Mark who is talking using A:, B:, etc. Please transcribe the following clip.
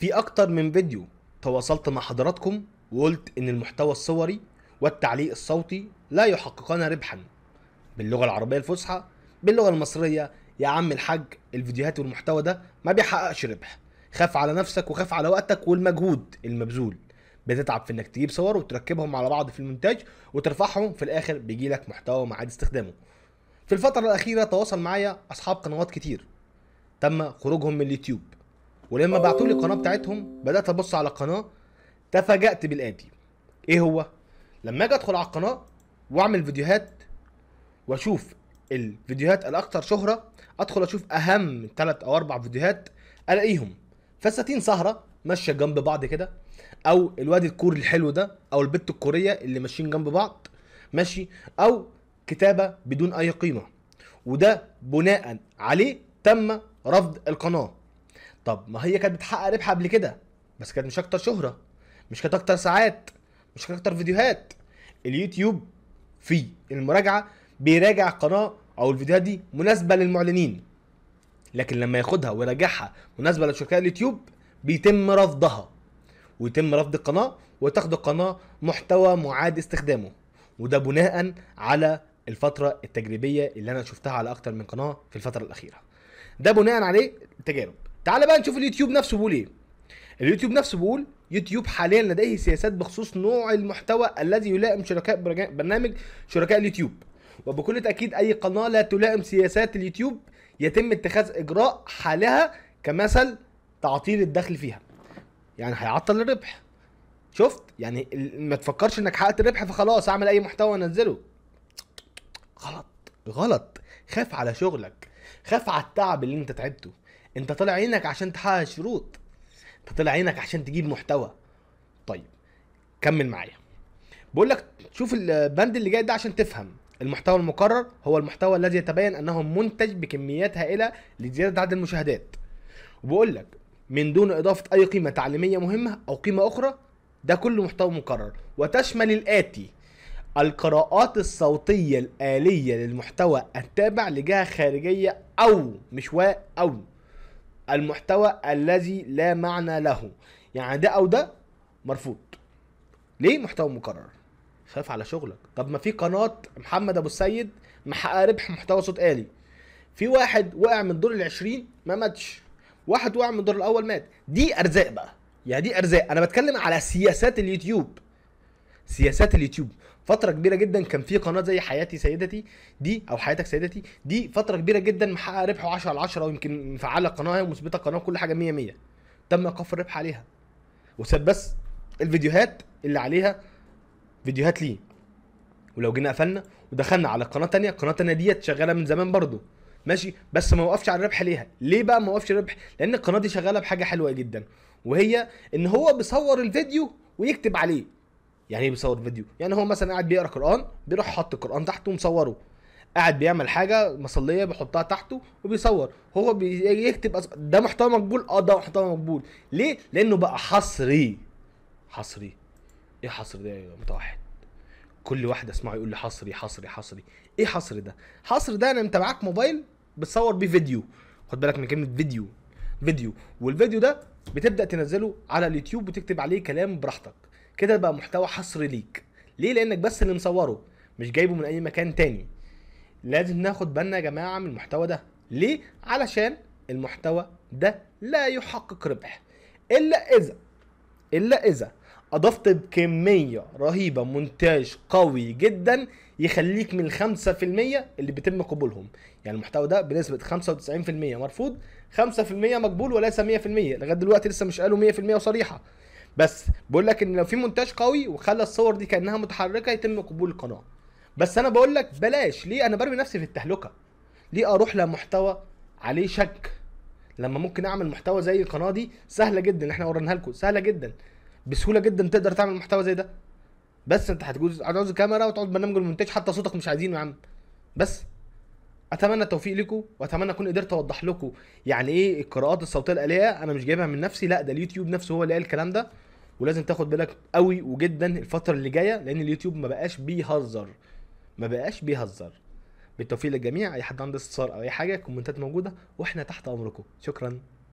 A: في اكتر من فيديو تواصلت مع حضراتكم وقلت ان المحتوى الصوري والتعليق الصوتي لا يحققان ربحا باللغه العربيه الفصحى باللغه المصريه يا عم الحاج الفيديوهات والمحتوى ده ما بيحققش ربح خاف على نفسك وخاف على وقتك والمجهود المبذول بتتعب في انك تجيب صور وتركبهم على بعض في المونتاج وترفعهم في الاخر بيجي لك محتوى عاد استخدامه في الفتره الاخيره تواصل معايا اصحاب قنوات كتير تم خروجهم من اليوتيوب ولما بعتوا لي القناه بتاعتهم بدات ابص على القناه تفاجات بالاتي ايه هو لما اجي ادخل على القناه واعمل فيديوهات واشوف الفيديوهات الاكثر شهره ادخل اشوف اهم ثلاث او اربع فيديوهات الاقيهم فساتين سهره ماشيه جنب بعض كده او الواد الكوري الحلو ده او البت الكوريه اللي ماشيين جنب بعض ماشي او كتابه بدون اي قيمه وده بناء عليه تم رفض القناه طب ما هي كانت بتحقق ربح قبل كده بس كانت مش اكتر شهره مش كانت اكتر ساعات مش كانت اكتر فيديوهات اليوتيوب في المراجعه بيراجع القناه او الفيديوهات دي مناسبه للمعلنين لكن لما ياخدها ويراجعها مناسبه لشركاء اليوتيوب بيتم رفضها ويتم رفض القناه وتاخد القناه محتوى معاد استخدامه وده بناء على الفتره التجريبيه اللي انا شفتها على اكتر من قناه في الفتره الاخيره ده بناء عليه تجارب تعال بقى نشوف اليوتيوب نفسه بيقول ايه اليوتيوب نفسه بيقول يوتيوب حاليا لديه سياسات بخصوص نوع المحتوى الذي يلائم شركاء برنامج شركاء اليوتيوب وبكل تاكيد اي قناه لا تلائم سياسات اليوتيوب يتم اتخاذ اجراء حالها كمثل تعطيل الدخل فيها يعني هيعطل الربح شفت يعني ما تفكرش انك حققت الربح فخلاص اعمل اي محتوى انزله غلط غلط خاف على شغلك خاف على التعب اللي انت تعبته انت طالع عينك عشان تحقق الشروط انت طالع عينك عشان تجيب محتوى طيب كمل معايا بقول لك شوف البند اللي جاي ده عشان تفهم المحتوى المقرر هو المحتوى الذي يتبين انه منتج بكميات هائله لزياده عدد المشاهدات وبقول لك من دون اضافه اي قيمه تعليميه مهمه او قيمه اخرى ده كله محتوى مقرر وتشمل الاتي القراءات الصوتيه الاليه للمحتوى التابع لجهه خارجيه او مش و او المحتوى الذي لا معنى له يعني ده او ده مرفوض ليه محتوى مكرر خاف على شغلك طب ما في قناه محمد ابو السيد محقق ربح محتوى صوت الي في واحد وقع من الدور العشرين ما ماتش واحد وقع من الدور الاول مات دي ارزاق بقى يعني دي ارزاق انا بتكلم على سياسات اليوتيوب سياسات اليوتيوب فتره كبيره جدا كان في قناه زي حياتي سيدتي دي او حياتك سيدتي دي فتره كبيره جدا محقق ربحه 10 على 10 ويمكن مفعله القناه ومثبته يعني القناه وكل حاجه 100 100 تم ايقاف الربح عليها وساب بس الفيديوهات اللي عليها فيديوهات ليه ولو جينا قفلنا ودخلنا على قناه تانية القناه تانية ديت شغاله من زمان برضو ماشي بس ما وقفش على الربح ليها ليه بقى ما وقفش الربح لان القناه دي شغاله بحاجه حلوه جدا وهي ان هو بيصور الفيديو ويكتب عليه يعني ايه بيصور فيديو يعني هو مثلا قاعد بيقرا قران بيروح حاطط القران تحته ومصوره قاعد بيعمل حاجه مصليه بيحطها تحته وبيصور هو بيكتب أص... ده محتوى مقبول اه ده محتوى مقبول ليه لانه بقى حصري حصري ايه حصري ده يا متوحد كل واحد اسمعه يقول لي حصري حصري حصري ايه حصري ده حصري ده انا انت معاك موبايل بتصور بيه فيديو خد بالك من كلمه فيديو فيديو والفيديو ده بتبدا تنزله على اليوتيوب وتكتب عليه كلام براحتك كده بقى محتوى حصري ليك ليه لانك بس اللي مصوره مش جايبه من اي مكان تاني لازم ناخد بالنا يا جماعه من المحتوى ده ليه علشان المحتوى ده لا يحقق ربح الا اذا الا اذا اضفت بكميه رهيبه مونتاج قوي جدا يخليك من الخمسة في المية اللي بيتم قبولهم يعني المحتوى ده بنسبة خمسة وتسعين في المية مرفوض خمسة في المية مقبول وليس مية في المية لغاية دلوقتي لسه مش قالوا مية في المية وصريحة بس بقول لك ان لو في مونتاج قوي وخلى الصور دي كانها متحركه يتم قبول القناه بس انا بقول لك بلاش ليه انا برمي نفسي في التهلكه ليه اروح لمحتوى عليه شك لما ممكن اعمل محتوى زي القناه دي سهله جدا احنا وريناها لكم سهله جدا بسهوله جدا تقدر تعمل محتوى زي ده بس انت هتجوز هتعوز كاميرا وتقعد برنامج المونتاج حتى صوتك مش عايزينه يا عم بس اتمنى التوفيق لكم واتمنى اكون قدرت اوضح لكم يعني ايه القراءات الصوتيه الاليه انا مش جايبها من نفسي لا ده اليوتيوب نفسه هو اللي قال الكلام ده ولازم تاخد بالك قوي وجدا الفتره اللي جايه لان اليوتيوب ما بقاش بيهزر ما بقاش بيهزر بالتوفيق للجميع اي حد عنده استفسار او اي حاجه الكومنتات موجوده واحنا تحت امركم شكرا